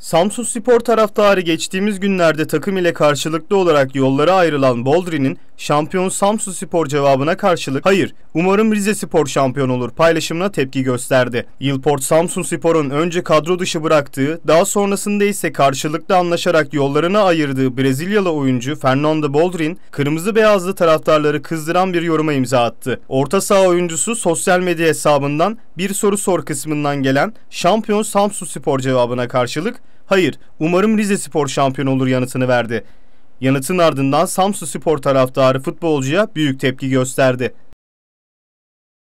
Samsun Spor taraftarı geçtiğimiz günlerde takım ile karşılıklı olarak yollara ayrılan Boldrin'in şampiyon Samsun Spor cevabına karşılık hayır umarım Rize Spor şampiyon olur paylaşımına tepki gösterdi. Yılport Samsun Spor'un önce kadro dışı bıraktığı daha sonrasında ise karşılıklı anlaşarak yollarına ayırdığı Brezilyalı oyuncu Fernando Boldrin kırmızı beyazlı taraftarları kızdıran bir yoruma imza attı. Orta saha oyuncusu sosyal medya hesabından bir soru sor kısmından gelen şampiyon Samsun Spor cevabına karşılık hayır umarım Rize Spor şampiyon olur yanıtını verdi. Yanıtın ardından Samsun Spor taraftarı futbolcuya büyük tepki gösterdi.